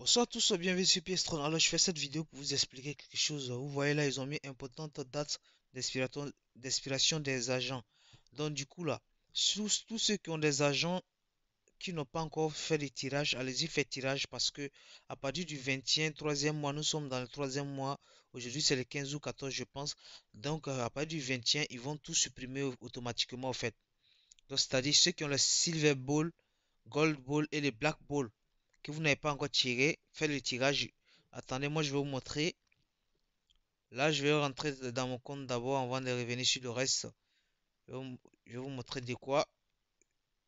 Bonsoir à tous, bienvenue sur Piestron. Alors, je fais cette vidéo pour vous expliquer quelque chose. Vous voyez là, ils ont mis importante date d'expiration des agents. Donc, du coup, là, tous, ceux qui ont des agents qui n'ont pas encore fait les tirages, allez-y, faites tirage parce que à partir du 21, troisième mois, nous sommes dans le troisième mois. Aujourd'hui, c'est le 15 ou 14, je pense. Donc, euh, à partir du 21, ils vont tout supprimer automatiquement, en fait. Donc, c'est-à-dire ceux qui ont le Silver Ball, Gold Ball et les Black Ball que vous n'avez pas encore tiré, faites le tirage. Attendez, moi je vais vous montrer. Là, je vais rentrer dans mon compte d'abord avant de revenir sur le reste. Je vais vous montrer de quoi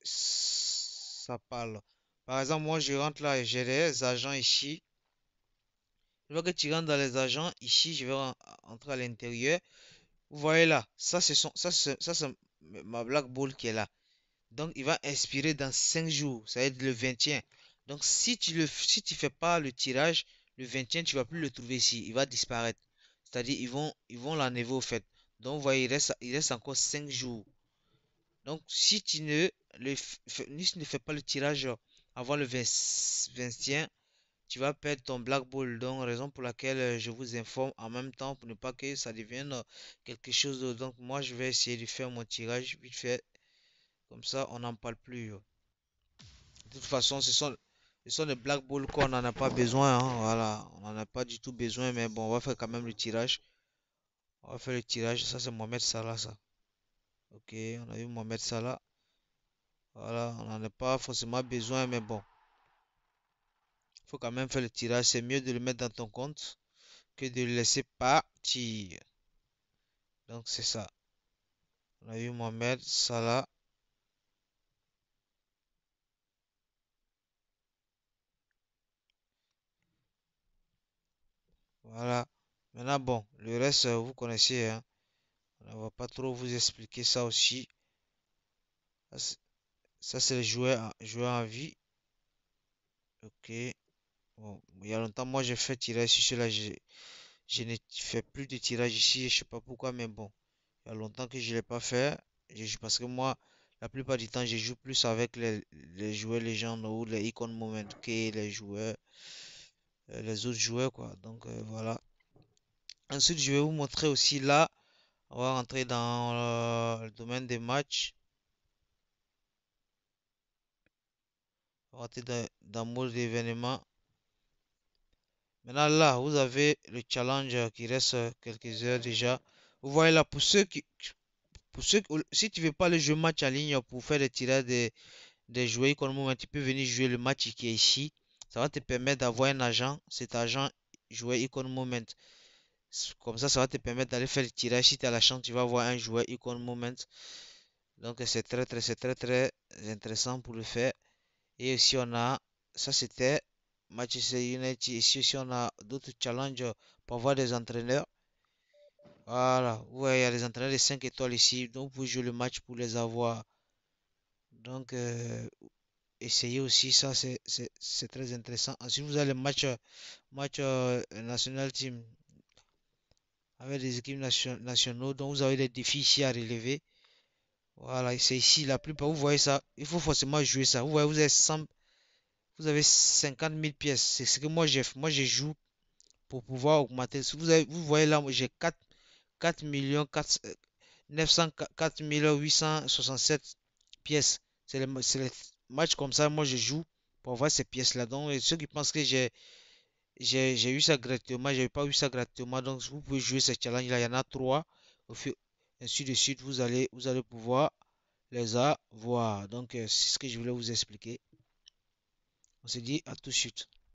ça parle. Par exemple, moi je rentre là et j'ai les agents ici. Je vois que tu rentres dans les agents ici, je vais rentrer à l'intérieur. Vous voyez là, ça c'est ça ma black ball qui est là. Donc il va inspirer dans 5 jours, ça va être le 21. Donc, si tu ne si tu fais pas le tirage, le 21, tu ne vas plus le trouver ici. Il va disparaître. C'est-à-dire, ils vont ils vont l'enlever au fait. Donc, vous voyez, il reste, il reste encore 5 jours. Donc, si tu ne, le, ne fais pas le tirage avant le 21, tu vas perdre ton black ball. Donc, raison pour laquelle euh, je vous informe en même temps pour ne pas que ça devienne euh, quelque chose. De, donc, moi, je vais essayer de faire mon tirage vite fait. Comme ça, on n'en parle plus. De toute façon, ce sont ce sont les black balls qu'on n'en a pas besoin. Hein, voilà, on n'en a pas du tout besoin. Mais bon, on va faire quand même le tirage. On va faire le tirage. Ça, c'est Mohamed Salah, ça. Ok, on a eu Mohamed Salah. Voilà, on n'en a pas forcément besoin. Mais bon, faut quand même faire le tirage. C'est mieux de le mettre dans ton compte que de le laisser partir. Donc, c'est ça. On a eu Mohamed Salah. Voilà. Maintenant, bon, le reste, euh, vous connaissez. Hein. On ne va pas trop vous expliquer ça aussi. Ça, c'est le joueur, jouer en vie. Ok. Bon, il y a longtemps, moi, j'ai fait tirage ici. Là, je, je ne fais plus de tirage ici. Je sais pas pourquoi, mais bon. Il y a longtemps que je l'ai pas fait. Je, parce que moi, la plupart du temps, je joue plus avec les, les joueurs légendes ou les icônes moment que les joueurs euh, les autres joueurs quoi donc euh, voilà ensuite je vais vous montrer aussi là on va rentrer dans le, domaine des matchs dans, le mode maintenant là vous avez le challenge qui reste quelques heures déjà vous voyez là pour ceux qui pour ceux si tu veux pas le jeu match en ligne pour faire des tirages des, des joueurs un tu peux venir jouer le match qui est ici ça va te permettre d'avoir un agent. Cet agent jouer Icon Moment. Comme ça, ça va te permettre d'aller faire le tirage. Si tu as la chance, tu vas avoir un joueur Icon Moment. Donc c'est très très c'est très très intéressant pour le faire. Et aussi on a ça c'était c'est United. Ici aussi on a d'autres challenges pour voir des entraîneurs. Voilà, ouais, il y a les entraîneurs des 5 étoiles ici. Donc vous jouez le match pour les avoir. Donc euh, essayer aussi ça, c'est très intéressant. si vous avez match, euh, match euh, national team avec des équipes nation, nationaux. dont vous avez des défis ici à relever. Voilà, c'est ici la plupart. Vous voyez ça, il faut forcément jouer ça. Vous voyez, vous avez, 100, vous avez 50 000 pièces. C'est ce que moi j'ai Moi, je joue pour pouvoir augmenter. Vous, avez, vous voyez là, j'ai 4, 4 millions 4, 904 867 pièces. C'est le, match comme ça, moi je joue pour avoir ces pièces-là. Donc, ceux qui pensent que j'ai j'ai eu ça gratuitement, j'ai pas eu ça gratuitement. Donc, vous pouvez jouer ce challenge-là. Il y en a trois. Au fur, ainsi de suite, vous allez, vous allez pouvoir les avoir. Donc, euh, c'est ce que je voulais vous expliquer. On se dit à tout de suite.